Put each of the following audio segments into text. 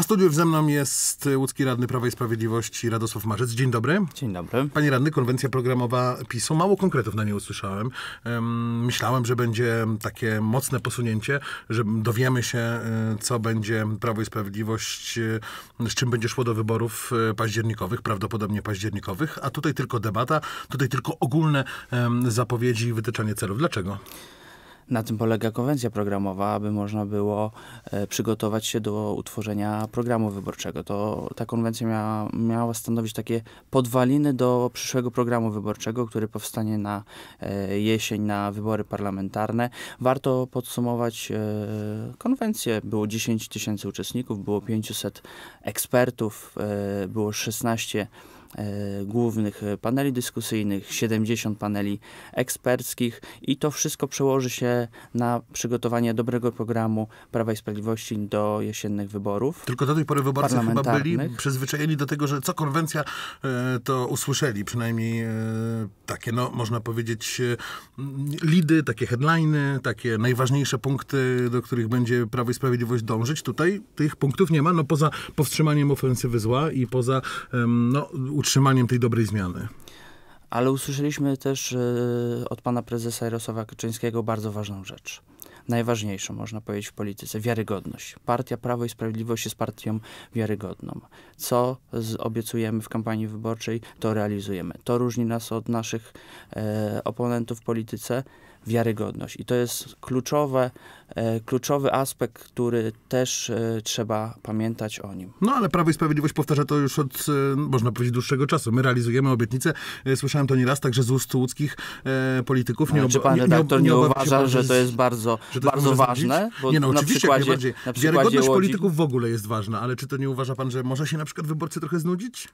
A studiów ze mną jest łódzki radny Prawa i Sprawiedliwości Radosław Marzec. Dzień dobry. Dzień dobry. Panie radny, konwencja programowa PiSu. Mało konkretów na nie usłyszałem. Myślałem, że będzie takie mocne posunięcie, że dowiemy się, e, co będzie Prawo i Sprawiedliwość, e, z czym będzie szło do wyborów e, październikowych, prawdopodobnie październikowych, a tutaj tylko debata, tutaj tylko ogólne zapowiedzi i wytyczanie celów. Dlaczego? Na tym polega konwencja programowa, aby można było e, przygotować się do utworzenia programu wyborczego. To ta konwencja miała, miała stanowić takie podwaliny do przyszłego programu wyborczego, który powstanie na e, jesień, na wybory parlamentarne. Warto podsumować e, konwencję. Było 10 tysięcy uczestników, było 500 ekspertów, było 16 E, głównych paneli dyskusyjnych, 70 paneli eksperckich i to wszystko przełoży się na przygotowanie dobrego programu Prawa i Sprawiedliwości do jesiennych wyborów. Tylko do tej pory wyborcy chyba byli przyzwyczajeni do tego, że co konwencja e, to usłyszeli, przynajmniej e, takie, no można powiedzieć, lidy, takie headliny, takie najważniejsze punkty, do których będzie Prawo i Sprawiedliwość dążyć. Tutaj tych punktów nie ma, no poza powstrzymaniem ofensywy zła i poza no, utrzymaniem tej dobrej zmiany. Ale usłyszeliśmy też e, od pana prezesa Jarosława Kaczyńskiego bardzo ważną rzecz. Najważniejszą, można powiedzieć, w polityce wiarygodność. Partia Prawo i Sprawiedliwość jest partią wiarygodną. Co obiecujemy w kampanii wyborczej, to realizujemy. To różni nas od naszych e, oponentów w polityce wiarygodność. I to jest kluczowe, e, kluczowy aspekt, który też e, trzeba pamiętać o nim. No ale Prawo i Sprawiedliwość powtarza to już od, e, można powiedzieć, dłuższego czasu. My realizujemy obietnice. Słyszałem to nieraz także z ust łódzkich polityków. Nie, czy pan redaktor nie, nie, nie uważa, że to jest bardzo, to bardzo ważne? nie, no oczywiście, na przykładzie, Na przykładzie wiarygodność Łodzi... polityków w ogóle jest ważna, ale czy to nie uważa pan, że może się na przykład wyborcy trochę znudzić?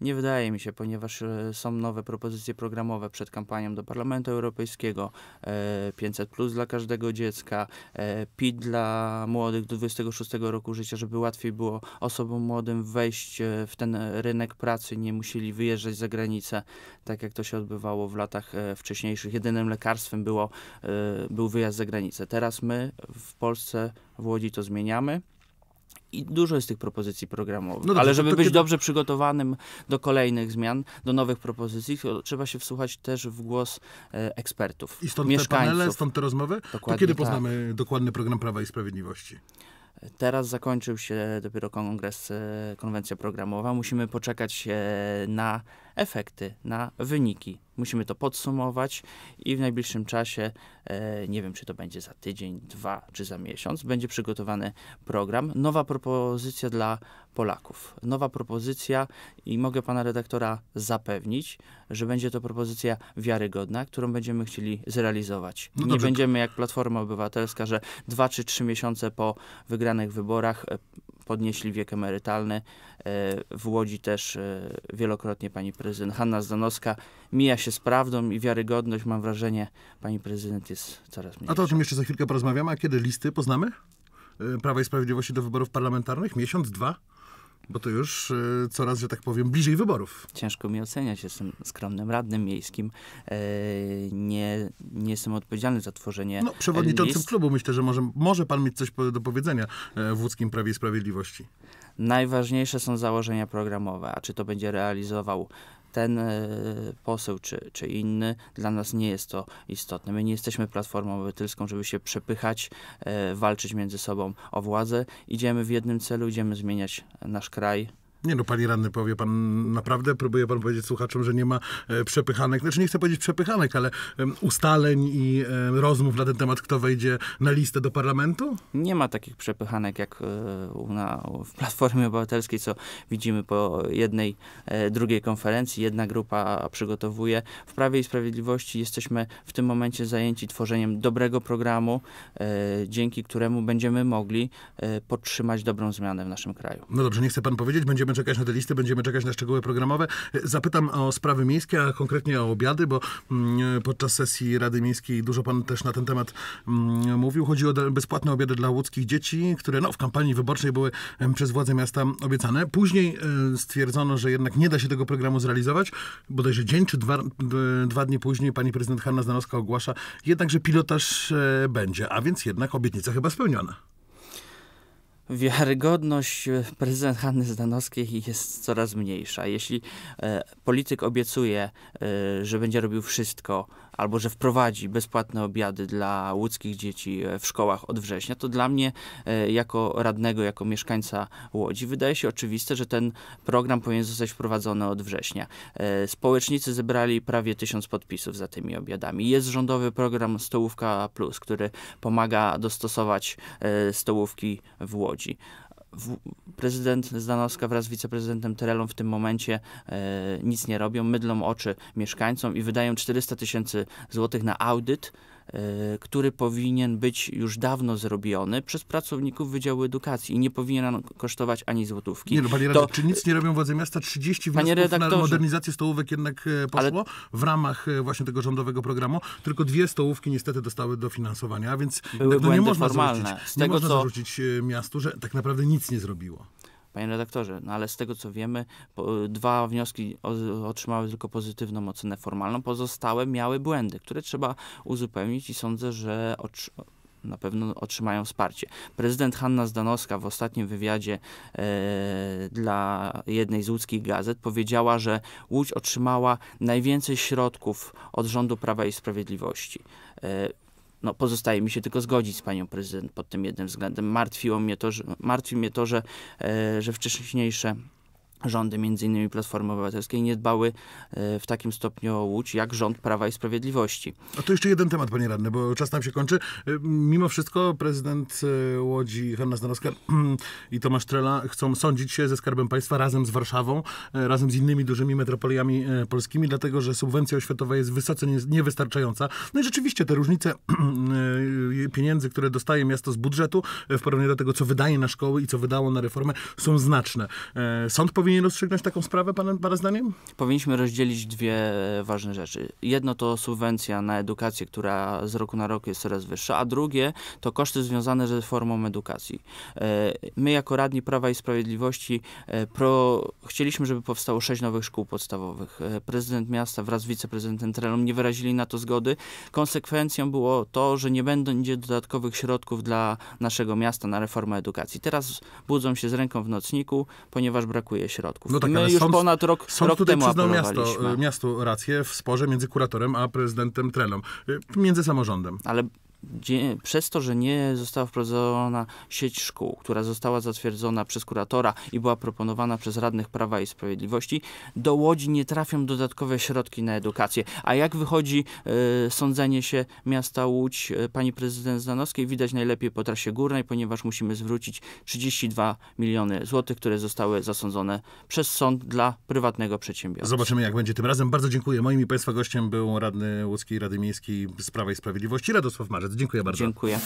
Nie wydaje mi się, ponieważ e, są nowe propozycje programowe przed kampanią do Parlamentu Europejskiego, 500 e, plus dla każdego dziecka, e, PIT dla młodych do 26 roku życia, żeby łatwiej było osobom młodym wejść w ten rynek pracy, nie musieli wyjeżdżać za granicę, tak jak to się odbywało w latach wcześniejszych. Jedynym lekarstwem było, był wyjazd za granicę. Teraz my w Polsce, w Łodzi to zmieniamy i dużo jest tych propozycji programowych. No dobrze, Ale żeby być dobrze przygotowanym do kolejnych zmian, do nowych propozycji, trzeba się wsłuchać też w głos e, ekspertów. I stąd mieszkańców. te panele, stąd te rozmowy. Dokładnie to kiedy tak. poznamy tak. dokładny program Prawa i Sprawiedliwości? Teraz zakończył się dopiero kongres, e, konwencja programowa. Musimy poczekać e, na efekty na wyniki. Musimy to podsumować i w najbliższym czasie, e, nie wiem czy to będzie za tydzień, dwa czy za miesiąc, będzie przygotowany program. Nowa propozycja dla Polaków. Nowa propozycja i mogę pana redaktora zapewnić, że będzie to propozycja wiarygodna, którą będziemy chcieli zrealizować. No nie będziemy jak Platforma Obywatelska, że dwa czy trzy miesiące po wygranych wyborach e, podnieśli wiek emerytalny. E, w Łodzi też e, wielokrotnie pani prezydent Hanna Zdanowska mija się z prawdą i wiarygodność. Mam wrażenie, pani prezydent jest coraz mniej. A to o czym jeszcze za chwilkę porozmawiamy. A kiedy listy poznamy? E, Prawa i Sprawiedliwości do wyborów parlamentarnych? Miesiąc, dwa? Bo to już y, coraz, że tak powiem, bliżej wyborów. Ciężko mi oceniać. Jestem skromnym radnym miejskim. E, nie, nie jestem odpowiedzialny za tworzenie. No, przewodniczącym list. klubu myślę, że może, może pan mieć coś do powiedzenia e, w łódzkim Prawie i Sprawiedliwości. Najważniejsze są założenia programowe, a czy to będzie realizował ten e, poseł czy, czy inny, dla nas nie jest to istotne. My nie jesteśmy Platformą Obywatelską, żeby się przepychać, e, walczyć między sobą o władzę. Idziemy w jednym celu, idziemy zmieniać nasz kraj, nie no, pani ranny powie pan, naprawdę próbuje pan powiedzieć słuchaczom, że nie ma e, przepychanek, znaczy nie chcę powiedzieć przepychanek, ale ustaleń i rozmów na ten temat, kto wejdzie na listę do parlamentu? Nie ma takich przepychanek jak e, na, w Platformie Obywatelskiej, co widzimy po jednej, e, drugiej konferencji. Jedna grupa przygotowuje. W Prawie i Sprawiedliwości jesteśmy w tym momencie zajęci tworzeniem dobrego programu, dzięki któremu będziemy mogli podtrzymać dobrą zmianę w naszym kraju. No dobrze, nie chce pan powiedzieć, będziemy czekać na te listy, będziemy czekać na szczegóły programowe. Zapytam o sprawy miejskie, a konkretnie o obiady, bo mm, podczas sesji Rady Miejskiej dużo pan też na ten temat mm, mówił. Chodzi o bezpłatne obiady dla łódzkich dzieci, które no, w kampanii wyborczej były przez władze miasta obiecane. Później e, stwierdzono, że jednak nie da się tego programu zrealizować. Bodajże dzień czy dwa, dwa dni później pani prezydent Hanna Zanowska ogłasza jednak, że pilotaż e, będzie, a więc jednak obietnica chyba spełniona wiarygodność e, prezydent Hanny Zdanowskiej jest coraz mniejsza. Jeśli e, polityk obiecuje, e, że będzie robił wszystko, albo że wprowadzi bezpłatne obiady dla łódzkich dzieci e, w szkołach od września, to dla mnie e, jako radnego, jako mieszkańca Łodzi wydaje się oczywiste, że ten program powinien zostać wprowadzony od września. E, społecznicy zebrali prawie tysiąc podpisów za tymi obiadami. Jest rządowy program Stołówka Plus, który pomaga dostosować stołówki w Łodzi prezydent Zdanowska wraz z wiceprezydentem Terelą w tym momencie e, nic nie robią, mydlą oczy mieszkańcom i wydają 400 tysięcy złotych na audyt, Y, który powinien być już dawno zrobiony przez pracowników Wydziału Edukacji i nie powinien kosztować ani złotówki. Nie, no, panie to, czy nic nie robią władze miasta? 30 wniosków na modernizację stołówek jednak e, poszło ale, w ramach e, właśnie tego rządowego programu. Tylko dwie stołówki niestety dostały dofinansowania, więc no, no, nie można zarzucić, nie tego, można zarzucić e, miastu, że tak naprawdę nic nie zrobiło. Panie redaktorze, no ale z tego co wiemy, po, dwa wnioski o, otrzymały tylko pozytywną ocenę formalną, pozostałe miały błędy, które trzeba uzupełnić i sądzę, że na pewno otrzymają wsparcie. Prezydent Hanna Zdanowska w ostatnim wywiadzie e, dla jednej z łódzkich gazet powiedziała, że Łódź otrzymała najwięcej środków od rządu Prawa i Sprawiedliwości. E, no, pozostaje mi się tylko zgodzić z panią prezydent pod tym jednym względem. Martwiło mnie to, że, martwi mnie to, że, e, że wcześniejsze rządy m.in. Platformy Obywatelskiej nie dbały e, w takim stopniu o Łódź, jak rząd Prawa i Sprawiedliwości. A to jeszcze jeden temat, panie radny, bo czas nam się kończy. E, mimo wszystko prezydent e, Łodzi Hanna Zdanowska i Tomasz Trela chcą sądzić się ze Skarbem Państwa razem z Warszawą, razem z innymi dużymi metropoliami polskimi, dlatego, że subwencja oświatowa jest wysoce niewystarczająca. No i rzeczywiście te różnice pieniędzy, które dostaje miasto z budżetu w porównaniu do tego, co wydaje na szkoły i co wydało na reformę, są znaczne. Sąd powie powinien rozstrzygnąć taką sprawę, pana, pana zdaniem? Powinniśmy rozdzielić dwie e, ważne rzeczy. Jedno to subwencja na edukację, która z roku na rok jest coraz wyższa, a drugie to koszty związane z reformą edukacji. E, my jako radni Prawa i Sprawiedliwości e, pro... chcieliśmy, żeby powstało sześć nowych szkół podstawowych. Prezydent miasta wraz z wiceprezydentem Trelą nie wyrazili na to zgody. Konsekwencją było to, że nie będzie dodatkowych środków dla naszego miasta na reformę edukacji. Teraz budzą się z ręką w nocniku, ponieważ brakuje środków. No tak, My już sąd, ponad rok, sąd rok tutaj temu przyznał miasto, e, miasto rację w sporze między kuratorem a prezydentem Trelą, e, między samorządem. Ale przez to, że nie została wprowadzona sieć szkół, która została zatwierdzona przez kuratora i była proponowana przez radnych Prawa i Sprawiedliwości, do Łodzi nie trafią dodatkowe środki na edukację. A jak wychodzi y, sądzenie się miasta Łódź y, pani prezydent Zdanowskiej, widać najlepiej po trasie górnej, ponieważ musimy zwrócić 32 miliony złotych, które zostały zasądzone przez sąd dla prywatnego przedsiębiorcy. Zobaczymy jak będzie tym razem. Bardzo dziękuję. Moim i Państwa gościem był radny Łódzkiej Rady Miejskiej z Prawa i Sprawiedliwości Radosław Marzec. Dziękuję bardzo. Dziękuję.